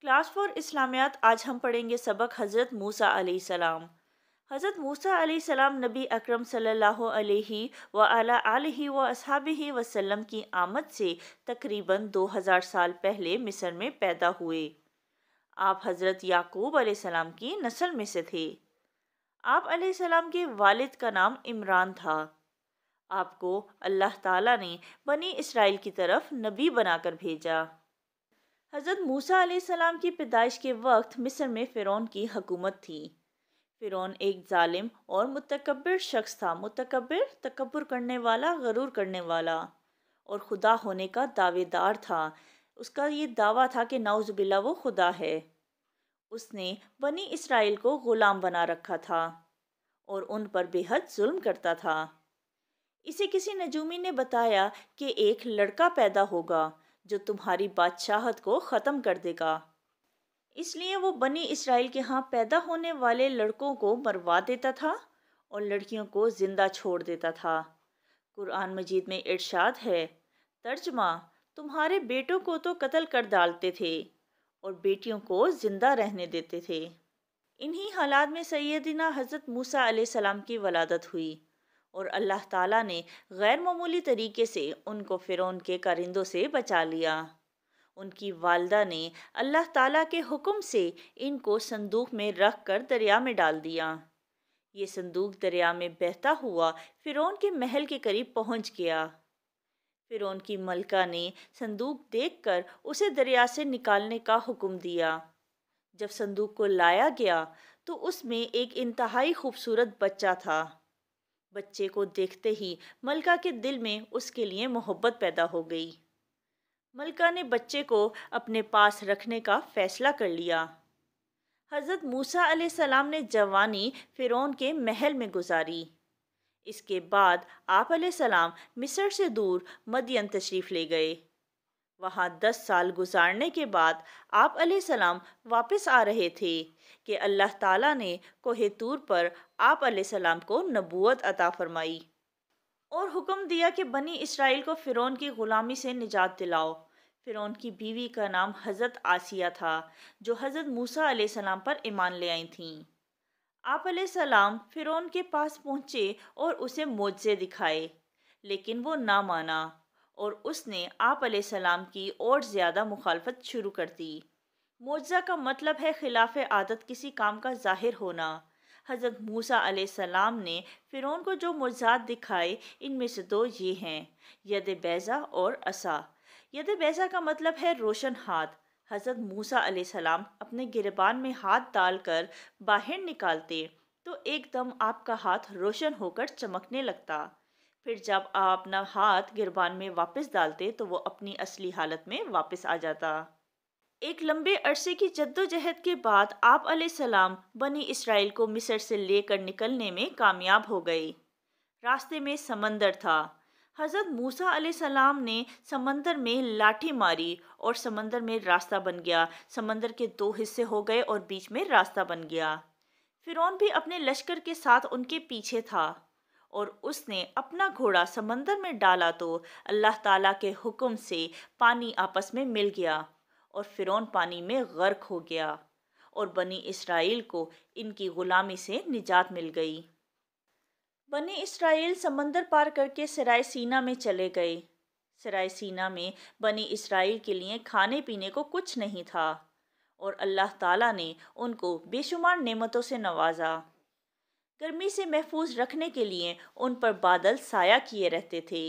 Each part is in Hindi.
क्लास फ़ोर इस्लामियात आज हम पढ़ेंगे सबक हज़रत मूसा सलाम हज़रत मूसा सलाम नबी अकरम सल्लल्लाहु अलैहि व आला व असहाबि वसल्लम की आमद से तकरीबन 2000 साल पहले मिस्र में पैदा हुए आप हज़रत याकूब सलाम की नस्ल में से थे आप सलाम के वालिद का नाम इमरान था आपको अल्लाह ताला ने बनी इसराइल की तरफ नबी बनाकर भेजा हज़रत मूसा सलाम की पैदाइश के वक्त मिस्र में फ़िरौन की हकूमत थी फ़िरौन एक ालिम और मतकबर शख्स था मतकबर तकबर करने वाला गरूर करने वाला और खुदा होने का दावेदार था उसका ये दावा था कि नाउज़बिल्ला वो खुदा है उसने बनी इसराइल को ग़ुलाम बना रखा था और उन पर बेहद जुल्म करता था इसे किसी नजूमी ने बताया कि एक लड़का पैदा होगा जो तुम्हारी बादशाहत को ख़त्म कर देगा इसलिए वो बनी इसराइल के यहाँ पैदा होने वाले लड़कों को मरवा देता था और लड़कियों को ज़िंदा छोड़ देता था कुरान मजीद में इर्शाद है तर्जमा तुम्हारे बेटों को तो कत्ल कर डालते थे और बेटियों को ज़िंदा रहने देते थे इन्हीं हालात में सैदिना हज़रत मूसा सलाम की वलादत हुई और अल्लाह ताला ने गैर मामूली तरीके से उनको फ़िरौन के कारिंदों से बचा लिया उनकी वालदा ने अल्लाह ताला के हुक्म से इनको संदूक में रख कर दरिया में डाल दिया ये संदूक दरिया में बहता हुआ फ़िरौन के महल के करीब पहुंच गया फ़िरौन की मलका ने संदूक देखकर उसे दरिया से निकालने का हुक्म दिया जब संदूक को लाया गया तो उसमें एक इंतहाई खूबसूरत बच्चा था बच्चे को देखते ही मलका के दिल में उसके लिए मोहब्बत पैदा हो गई मलका ने बच्चे को अपने पास रखने का फैसला कर लिया हज़रत मूसा सलाम ने जवानी फ़िरौन के महल में गुजारी इसके बाद आप सलाम मिस्र से दूर मदियन तशरीफ़ ले गए वहाँ दस साल गुजारने के बाद आप सलाम वापस आ रहे थे कि अल्लाह ताला ने कोहे तूर पर आप सलाम को नबूत अता फरमाई और हुक्म दिया कि बनी इसराइल को फ़िरौन की ग़ुलामी से निजात दिलाओ फ़िरौन की बीवी का नाम हज़रत आसिया था जो हज़रत मूसा सलाम पर ईमान ले आई थी आप सलाम फ़िरौन के पास पहुँचे और उसे मोजे दिखाए लेकिन वो ना माना और उसने आप सलाम की और ज़्यादा मुखालफत शुरू कर दी मुआजा का मतलब है खिलाफ आदत किसी काम का जाहिर होना हज़रत मूसा सलाम ने फ़िरौन को जो मुजात दिखाए इनमें से दो ये हैं यद बैज़ा और असा यद बैज़ा का मतलब है रोशन हाथ हज़रत मूसा सलाम अपने गिरबान में हाथ डालकर बाहर निकालते तो एकदम आपका हाथ रोशन होकर चमकने लगता फिर जब आप अपना हाथ गिरबान में वापस डालते तो वो अपनी असली हालत में वापस आ जाता एक लंबे अरसे की जद्दोजहद के बाद आप सलाम बनी इसराइल को मिस्र से लेकर निकलने में कामयाब हो गई रास्ते में समंदर था हज़रत मूसा सलाम ने समंदर में लाठी मारी और समंदर में रास्ता बन गया समंदर के दो हिस्से हो गए और बीच में रास्ता बन गया फिरौन भी अपने लश्कर के साथ उनके पीछे था और उसने अपना घोड़ा समंदर में डाला तो अल्लाह ताला के हुक्म से पानी आपस में मिल गया और फ़िरौन पानी में गर्क हो गया और बनी इसराइल को इनकी ग़ुलामी से निजात मिल गई बनी इसराइल समंदर पार करके सराय सीना में चले गए सराय सीना में बनी इसराइल के लिए खाने पीने को कुछ नहीं था और अल्लाह ताला ने उनको बेशुमार नेमतों से नवाजा गर्मी से महफूज रखने के लिए उन पर बादल साया किए रहते थे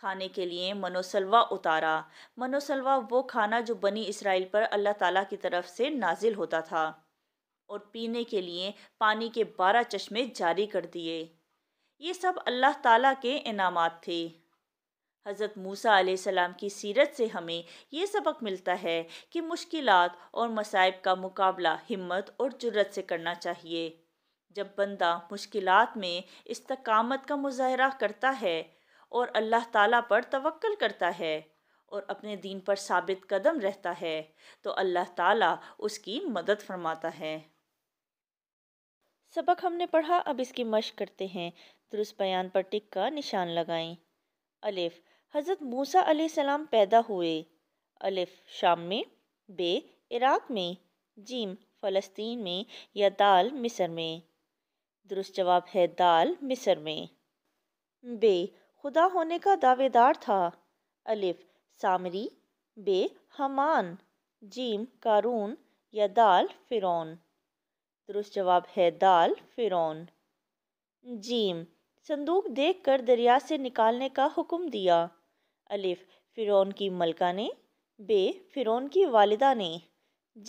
खाने के लिए मनोसलवा उतारा मनोसलवा वो खाना जो बनी इसराइल पर अल्लाह ताला की तरफ से नाजिल होता था और पीने के लिए पानी के बारह चश्मे जारी कर दिए ये सब अल्लाह ताला के इनाम थे हज़रत मूसा सलाम की सीरत से हमें ये सबक मिलता है कि मुश्किलात और मसाइब का मुकाबला हिम्मत और जुर्रत से करना चाहिए जब बंदा मुश्किल में इस्तकामत का मुजाहरा करता है और अल्लाह ताला पर तवक्ल करता है और अपने दीन पर साबित कदम रहता है तो अल्लाह ताला उसकी मदद फरमाता है सबक हमने पढ़ा अब इसकी मश करते हैं दुरुस्त बयान पर टिक का निशान लगाएं अलिफ हज़रत मूसा अलैहिस्सलाम पैदा हुए अलिफ शाम में बे इराक़ में जीम फ़लस्तीन में या दाल मिस्र में दुरुस्त जवाब है दाल मिस्र में बे खुदा होने का दावेदार था अलिफ सामरी बे हमान जीम कारून या दाल फिरौन दुरुस्त जवाब है दाल फिरौन जीम संदूक देख कर दरिया से निकालने का हुक्म दिया अलिफ फ़िरौन की मलका ने बे फ़िरौन की वालिदा ने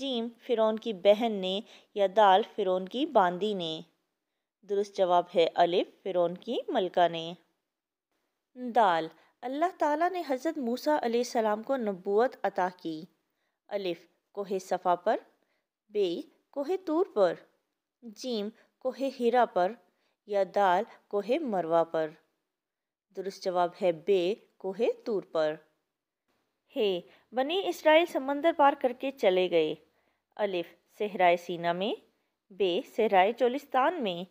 जीम फ़िरौन की बहन ने या दाल फ़िरौन की बांदी ने दुरुस्त जवाब है अलिफ फिर की मलका ने दाल अल्लाह ताला ने हज़रत मूसा अलैहिस्सलाम को नबूत अता की अलिफ कोहे सफ़ा पर बे कोहे तूर पर जीम कोहे हीरा पर या दाल कोहे मरवा पर दुरुस्त जवाब है बे कोहे तूर पर हे बनी इसराइल समंदर पार करके चले गए अलिफ सहराए सीना में बे सहराए चोलिस्तान में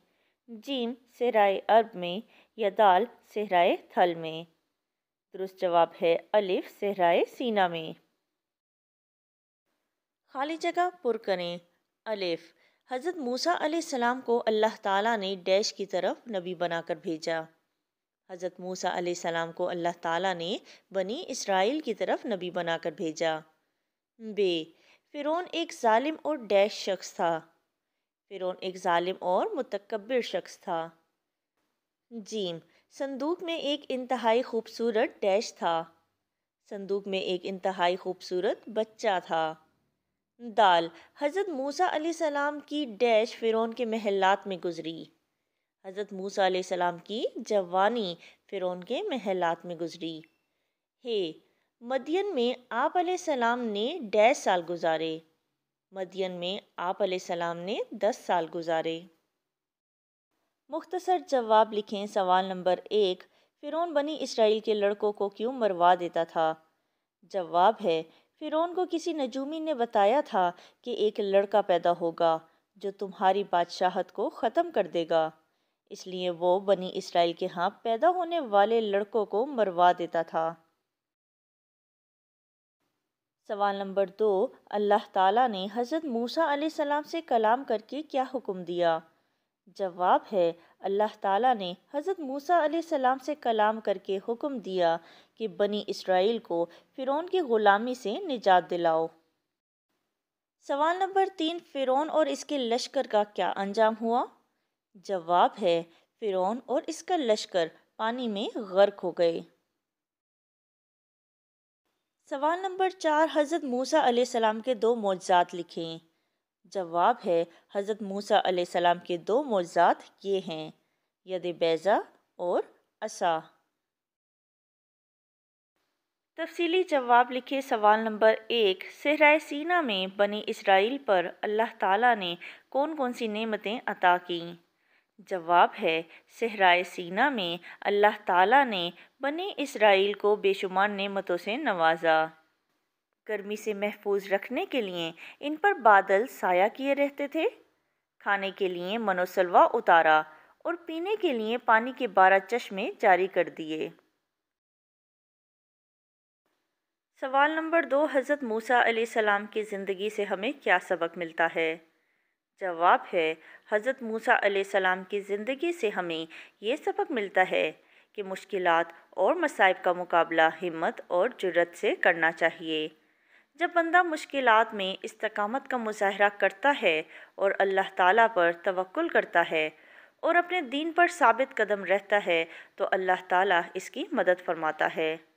जीम सहराय अरब में या दाल सेहराए थल में दुरुस्त जवाब है अलिफ सहराय सीना में खाली जगह पुर करें अलिफ हज़रत मूसा सलाम को अल्लाह ताला ने डैश की तरफ नबी बनाकर भेजा हज़रत मूसा सलाम को अल्लाह ताला ने बनी इसराइल की तरफ नबी बनाकर भेजा बे फ़िरौन एक ालिम और डैश शख्स था फ़िरौन एक ालिम और मतकबर शख्स था जीम संदूक में एक इंतहाई खूबसूरत डैश था संदूक में एक इंतहाई खूबसूरत बच्चा था दाल हज़रत मूसा सलाम की डैश फ़िरौन के महलात में गुज़री हज़रत मूसा सलाम की जवानी फ़िरौन के महलात में गुज़री हे मदियन में आप सलाम ने डैश साल गुजारे मदियन में आप सलाम ने दस साल गुजारे मुख्तसर जवाब लिखें सवाल नंबर एक फ़िरौन बनी इसराइल के लड़कों को क्यों मरवा देता था जवाब है फ़िरौन को किसी नजूमी ने बताया था कि एक लड़का पैदा होगा जो तुम्हारी बादशाहत को ख़त्म कर देगा इसलिए वो बनी इसराइल के यहाँ पैदा होने वाले लड़कों को मरवा देता था सवाल नंबर दो अल्लाह ताला ने हज़रत मूसा सलाम से कलाम करके क्या हुक्म दिया जवाब है अल्लाह ताला ने हज़रत मूसा सलाम से कलाम करके हुक्म दिया कि बनी इसराइल को फ़िरौन की ग़ुलामी से निजात दिलाओ सवाल नंबर तीन फ़िरौन और इसके लश्कर का क्या अंजाम हुआ जवाब है फ़िरौन और इसका लश्कर पानी में गर्क हो गए सवाल नंबर चार हज़रत मूसा सलाम के दो मौजात लिखें जवाब है हज़रत मूसा सलाम के दो मौजात ये हैं यद बैज़ा और असा तफसीली जवाब लिखे सवाल नंबर एक सहरा सीना में बनी इसराइल पर अल्लाह ताला ने कौन कौन सी नेमतें अता कीं जवाब है सहराए सीना में अल्लाह ताला ने बने इसराइल को बेशुमार नेमतों से नवाजा गर्मी से महफूज रखने के लिए इन पर बादल साया किए रहते थे खाने के लिए मनोसलवा उतारा और पीने के लिए पानी के बारह चश्मे जारी कर दिए सवाल नंबर दो हज़रत मूसा सलाम की ज़िंदगी से हमें क्या सबक मिलता है जवाब है हज़रत मूसा सलाम की ज़िंदगी से हमें ये सबक मिलता है कि मुश्किल और मसाइब का मुकाबला हिम्मत और जरत से करना चाहिए जब बंदा मुश्किल में इस्तकामत का मुजाहरा करता है और अल्लाह ताला पर तवक्ल करता है और अपने दीन पर साबित कदम रहता है तो अल्लाह ताला इसकी मदद फरमाता है